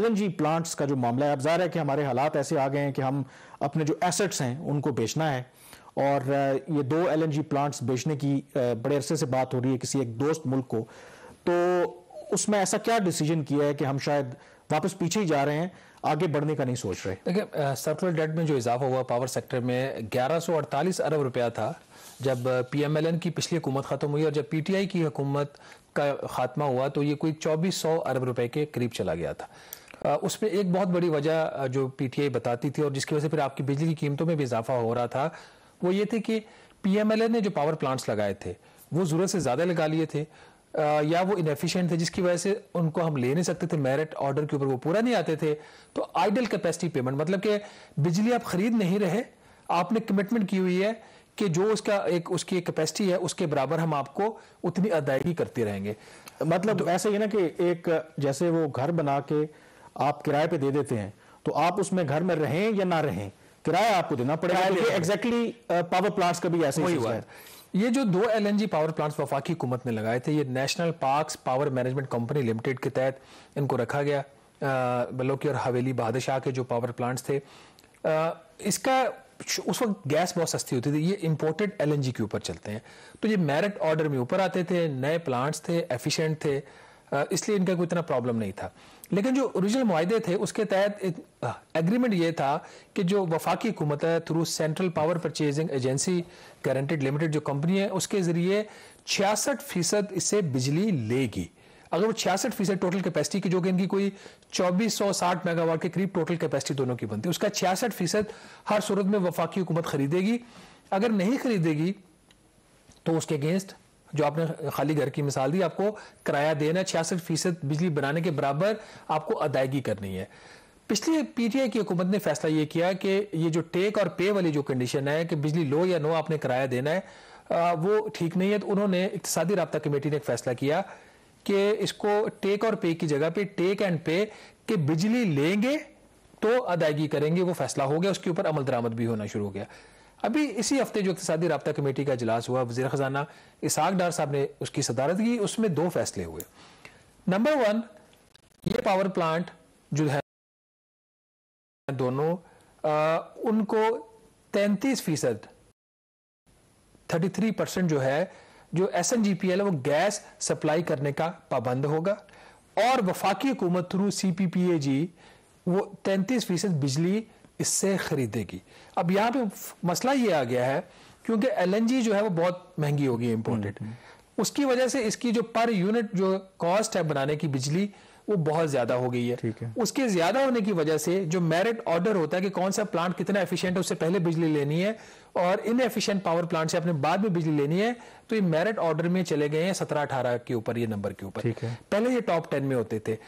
LNG plants का जो मामला है अब जाहिर है कि हमारे हालात ऐसे आ गए हैं कि हम अपने जो एसेट्स हैं उनको बेचना है और ये दो एलएनजी प्लांट्स बेचने की बड़े अरसे से बात हो रही है किसी एक दोस्त मुल्क को तो उसमें ऐसा क्या डिसीजन किया है कि हम शायद वापस पीछे ही जा रहे हैं आगे बढ़ने का नहीं सोच रहे देखिए सर्कुलर डेट में जो इजाफा हुआ पावर सेक्टर में 1148 अरब रुपया था जब पीएमएलएन की पिछली हुकूमत ख़त्म हुई और जब पीटीआई की हुकूमत का खात्मा हुआ तो ये कोई 2400 अरब रुपए के करीब चला गया था उसमें एक बहुत बड़ी वजह जो पीटीआई बताती थी और जिसकी वजह से फिर आपकी बिजली की कीमतों में भी इजाफा हो रहा था वो ये थे कि पीएमएलए ने जो पावर प्लांट्स लगाए थे वो ज़रूरत से ज़्यादा लगा लिए थे या वो इनफिशियंट थे जिसकी वजह से उनको हम ले नहीं सकते थे मेरिट ऑर्डर के ऊपर वो पूरा नहीं आते थे तो आइडल कैपेसिटी पेमेंट मतलब कि बिजली आप खरीद नहीं रहे आपने कमिटमेंट की हुई है कि जो उसका एक उसकी एक कैपेसिटी है उसके बराबर हम आपको उतनी अदायगी करते रहेंगे मतलब तो ऐसे ही ना कि एक जैसे वो घर बना के आप किराए पे दे देते हैं तो आप उसमें घर में रहें या ना रहें किराया आपको देना पड़ेगा एग्जैक्टली पावर प्लांट्स का भी ऐसा ही हुआ है ये जो दो एलएनजी पावर प्लांट्स वफाकी हुकूमत ने लगाए थे ये national parks power management company limited के तहत इनको रखा गया uh, बलोकी और हवेली बादशाह के जो पावर प्लांट्स थे uh, इसका उस वक्त गैस बहुत सस्ती होती थी ये इम्पोर्टेड एलएनजी के ऊपर चलते हैं तो ये मेरिट ऑर्डर में ऊपर आते थे नए प्लांट्स थे एफिशिएंट थे इसलिए इनका कोई इतना प्रॉब्लम नहीं था लेकिन जो ओरिजिनल माहे थे उसके तहत एग्रीमेंट ये था कि जो वफाकी हुकूमत है through central power purchasing agency guaranteed limited जो कंपनी है उसके ज़रिए छियासठ फीसद इसे बिजली लेगी अगर वो छियासठ फीसद टोटल कैपेसिटी की जो कि इनकी कोई 2460 मेगावाट के करीब टोटल कैपेसिटी दोनों की बनती है उसका छियासठ फीसद हर सूरत में वफाकी हुकूमत खरीदेगी अगर नहीं खरीदेगी तो उसके अगेंस्ट जो आपने खाली घर की मिसाल दी आपको किराया देना छियासठ फीसद बिजली बनाने के बराबर आपको अदायगी करनी है पिछली पीटीआई की हुकूमत ने फैसला ये किया कि ये जो टेक और पे वाली जो कंडीशन है कि बिजली लो या नो आपने किराया देना है आ, वो ठीक नहीं है तो उन्होंने इकतदी रबता कमेटी ने एक फैसला किया कि इसको टेक और पे की जगह पे टेक एंड पे कि बिजली लेंगे तो अदायगी करेंगे वो फैसला हो गया उसके ऊपर अमल दरामद भी होना शुरू हो गया अभी इसी हफ्ते जो इकतदी रबता कमेटी का अजलास हुआ वजी खजाना इसाक डार साहब ने उसकी सदारत की उसमें दो फैसले हुए नंबर वन ये पावर प्लांट जो है दोनों आ, उनको तैंतीस फीसद थर्टी थ्री परसेंट जो है जो S N G P L है वो गैस सप्लाई करने का पाबंद होगा और वफाकी हुकूमत through C P P A G वो तैंतीस फीसद बिजली इससे खरीदेगी अब यहाँ पे मसला ये आ गया है क्योंकि एल जो है वो बहुत महंगी होगी इम्पोर्टेड हम्म, हम्म। उसकी वजह से इसकी जो पर यूनिट जो कॉस्ट है बनाने की बिजली वो बहुत ज्यादा हो गई है, है। उसके ज्यादा होने की वजह से जो मेरिट ऑर्डर होता है कि कौन सा प्लांट कितना एफिशिएंट है उससे पहले बिजली लेनी है और इन एफिशिएंट पावर प्लांट से अपने बाद में बिजली लेनी है तो ये मेरिट ऑर्डर में चले गए हैं सत्रह अठारह के ऊपर ये नंबर के ऊपर पहले ये टॉप टेन में होते थे